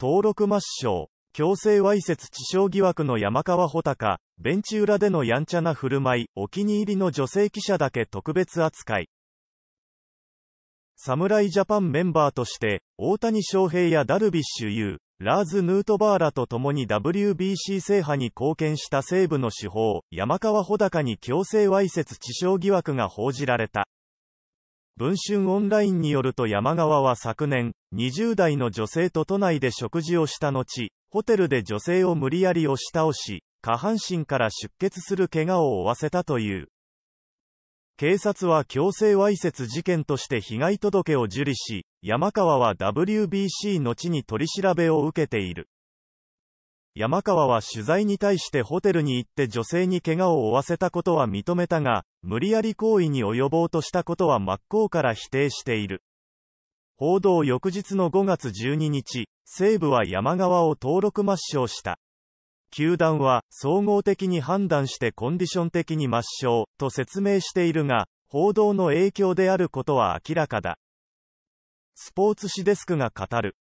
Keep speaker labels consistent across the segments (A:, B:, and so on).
A: 登録抹消、強制わいせつ致傷疑惑の山川穂高、ベンチ裏でのやんちゃな振る舞い、お気に入りの女性記者だけ特別扱い。侍ジャパンメンバーとして、大谷翔平やダルビッシュ有、ラーズ・ヌートバーらと共に WBC 制覇に貢献した西部の主砲、山川穂高に強制わいせつ致傷疑惑が報じられた。文春オンラインによると山川は昨年、20代の女性と都内で食事をした後、ホテルで女性を無理やり押し倒し、下半身から出血する怪我を負わせたという。警察は強制わいせつ事件として被害届を受理し、山川は WBC の地に取り調べを受けている。山川は取材に対してホテルに行って女性に怪我を負わせたことは認めたが、無理やり行為に及ぼうとしたことは真っ向から否定している。報道翌日の5月12日、西武は山川を登録抹消した。球団は、総合的に判断してコンディション的に抹消、と説明しているが、報道の影響であることは明らかだ。スポーツ紙デスクが語る。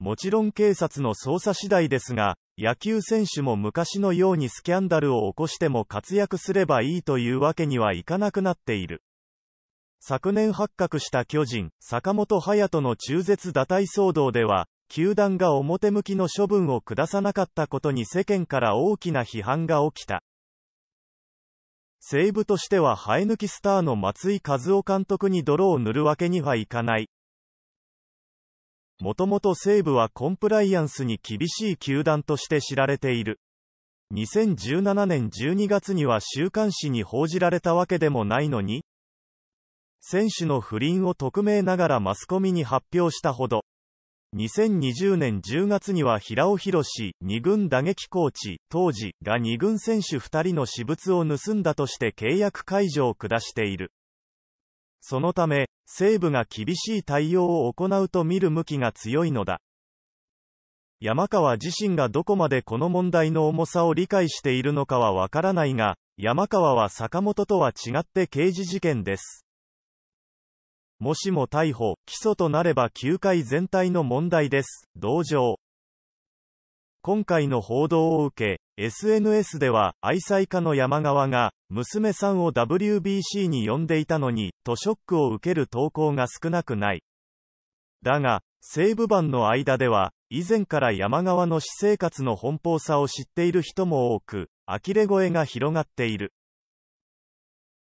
A: もちろん警察の捜査次第ですが、野球選手も昔のようにスキャンダルを起こしても活躍すればいいというわけにはいかなくなっている。昨年発覚した巨人、坂本勇人の中絶打退騒動では、球団が表向きの処分を下さなかったことに世間から大きな批判が起きた。西武としては生え抜きスターの松井一夫監督に泥を塗るわけにはいかない。もともと西武はコンプライアンスに厳しい球団として知られている。2017年12月には週刊誌に報じられたわけでもないのに、選手の不倫を匿名ながらマスコミに発表したほど、2020年10月には平尾博士2軍打撃コーチ当時が2軍選手2人の私物を盗んだとして契約解除を下しているそのため西部が厳しい対応を行うと見る向きが強いのだ。山川自身がどこまでこの問題の重さを理解しているのかはわからないが、山川は坂本とは違って刑事事件です。もしも逮捕、起訴となれば球界全体の問題です。同情。今回の報道を受け、SNS では、愛妻家の山川が、娘さんを WBC に呼んでいたのに、とショックを受ける投稿が少なくない。だが、西武版の間では、以前から山川の私生活の奔放さを知っている人も多く、呆れ声が広がっている。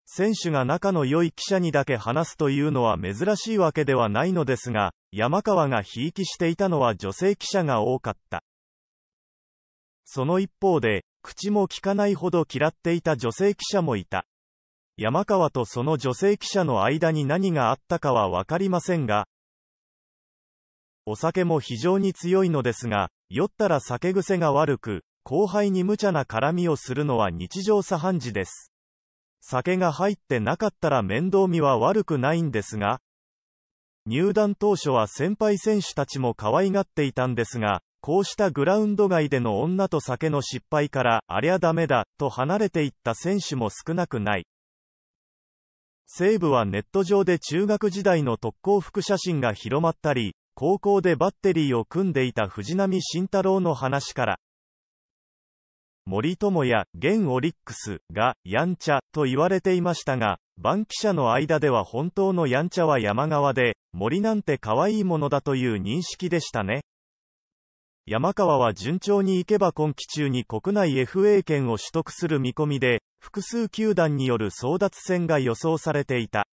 A: 選手が仲の良い記者にだけ話すというのは珍しいわけではないのですが、山川がひいきしていたのは女性記者が多かった。その一方で、口も聞かないほど嫌っていた女性記者もいた。山川とその女性記者の間に何があったかは分かりませんが、お酒も非常に強いのですが、酔ったら酒癖が悪く、後輩に無茶な絡みをするのは日常茶飯事です。酒が入ってなかったら面倒見は悪くないんですが、入団当初は先輩選手たちも可愛がっていたんですが、こうしたグラウンド外での女と酒の失敗から、ありゃダメだ、と離れていった選手も少なくない。西武はネット上で中学時代の特攻服写真が広まったり、高校でバッテリーを組んでいた藤波慎太郎の話から、森友哉、現オリックスが、やんちゃ、と言われていましたが、バンキシャの間では本当のやんちゃは山側で、森なんて可愛いものだという認識でしたね。山川は順調にいけば今季中に国内 FA 権を取得する見込みで、複数球団による争奪戦が予想されていた。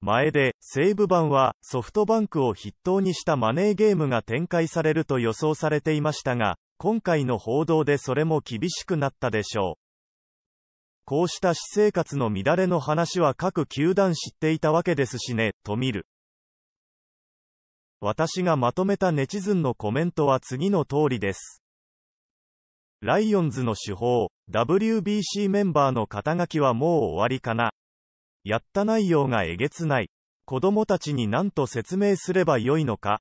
A: 前で、西武版は、ソフトバンクを筆頭にしたマネーゲームが展開されると予想されていましたが、今回の報道でそれも厳しくなったでしょう。こうした私生活の乱れの話は各球団知っていたわけですしね、と見る。私がまとめたネチズンのコメントは次の通りです。ライオンズの手法、WBC メンバーの肩書きはもう終わりかな。やった内容がえげつない。子供たちに何と説明すればよいのか。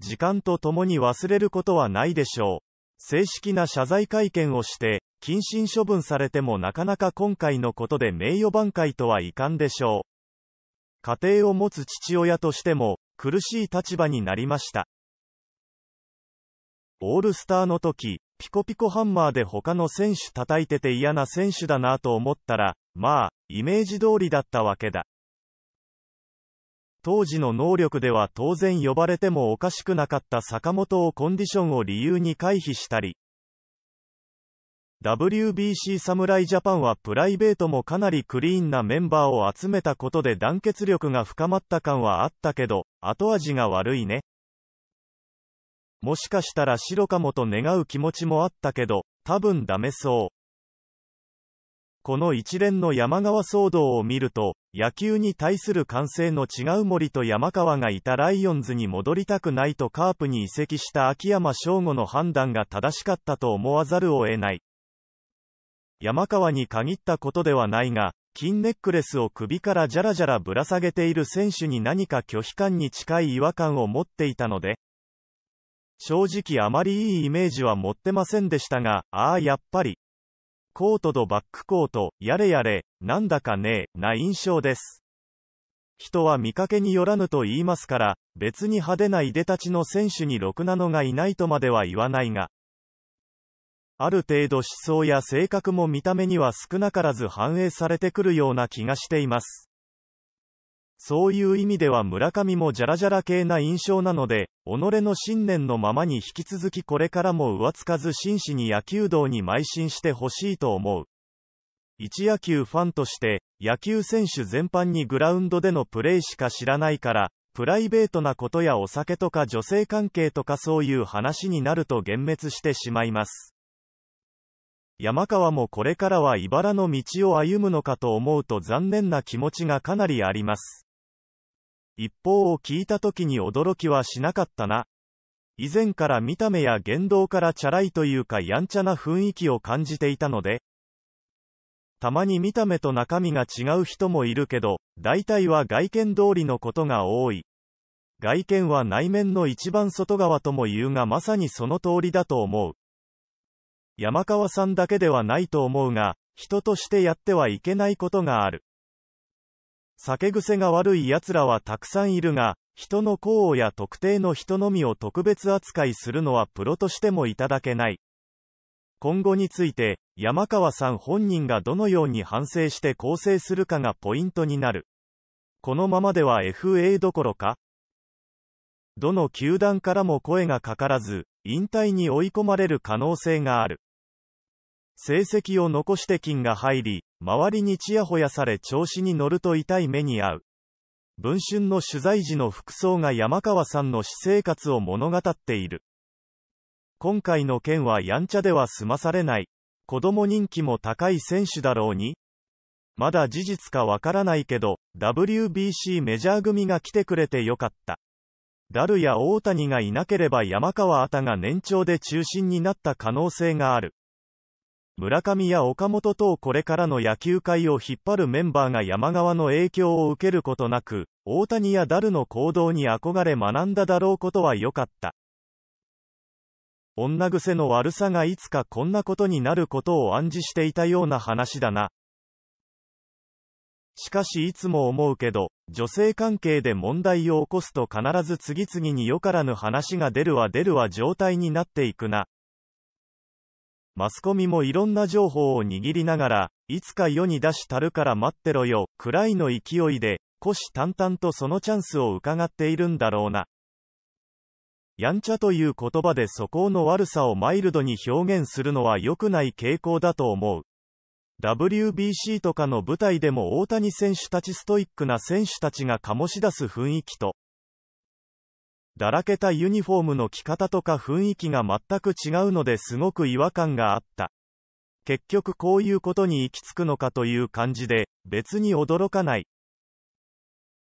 A: 時間とともに忘れることはないでしょう。正式な謝罪会見をして、謹慎処分されてもなかなか今回のことで名誉挽回とはいかんでしょう。家庭を持つ父親としても、苦しい立場になりました。オールスターの時、ピコピコハンマーで他の選手叩いてて嫌な選手だなと思ったら、まあ、イメージ通りだったわけだ。当時の能力では当然呼ばれてもおかしくなかった坂本をコンディションを理由に回避したり、WBC 侍ジャパンはプライベートもかなりクリーンなメンバーを集めたことで団結力が深まった感はあったけど、後味が悪いね。もしかしたら白かもと願う気持ちもあったけど、多分ダメそう。この一連の山川騒動を見ると、野球に対する歓声の違う森と山川がいたライオンズに戻りたくないとカープに移籍した秋山翔吾の判断が正しかったと思わざるを得ない。山川に限ったことではないが、金ネックレスを首からじゃらじゃらぶら下げている選手に何か拒否感に近い違和感を持っていたので、正直あまりいいイメージは持ってませんでしたが、ああやっぱり、コートとバックコート、やれやれ、なんだかねえ、な印象です。人は見かけによらぬと言いますから、別に派手ないでたちの選手にろくなのがいないとまでは言わないが、ある程度思想や性格も見た目には少なからず反映されてくるような気がしています。そういう意味では村上もジャラジャラ系な印象なので、己の信念のままに引き続きこれからも上つかず真摯に野球道に邁進してほしいと思う。一野球ファンとして、野球選手全般にグラウンドでのプレーしか知らないから、プライベートなことやお酒とか女性関係とかそういう話になると幻滅してしまいます。山川もこれからは茨の道を歩むのかと思うと残念な気持ちがかなりあります。一方を聞いた時に驚きはしなかったな。以前から見た目や言動からチャラいというかやんちゃな雰囲気を感じていたので、たまに見た目と中身が違う人もいるけど、大体は外見通りのことが多い。外見は内面の一番外側とも言うがまさにその通りだと思う。山川さんだけではないと思うが、人としてやってはいけないことがある。酒癖が悪い奴らはたくさんいるが、人の功をや特定の人のみを特別扱いするのはプロとしてもいただけない。今後について、山川さん本人がどのように反省して構成するかがポイントになる。このままでは FA どころか、どの球団からも声がかからず、引退に追い込まれる可能性がある。成績を残して金が入り、周りにちやほやされ調子に乗ると痛い目に遭う。文春の取材時の服装が山川さんの私生活を物語っている。今回の件はやんちゃでは済まされない。子供人気も高い選手だろうにまだ事実かわからないけど、WBC メジャー組が来てくれてよかった。ダルや大谷がいなければ山川あが年長で中心になった可能性がある。村上や岡本等これからの野球界を引っ張るメンバーが山川の影響を受けることなく、大谷やダルの行動に憧れ学んだだろうことは良かった。女癖の悪さがいつかこんなことになることを暗示していたような話だな。しかしいつも思うけど、女性関係で問題を起こすと必ず次々によからぬ話が出るわ出るわ状態になっていくな。マスコミもいろんな情報を握りながら、いつか世に出したるから待ってろよ、くらいの勢いで、虎視眈々とそのチャンスを伺っているんだろうな。やんちゃという言葉で素行の悪さをマイルドに表現するのは良くない傾向だと思う。WBC とかの舞台でも大谷選手たちストイックな選手たちが醸し出す雰囲気と、だらけたユニフォームの着方とか雰囲気が全く違うのですごく違和感があった。結局こういうことに行き着くのかという感じで、別に驚かない。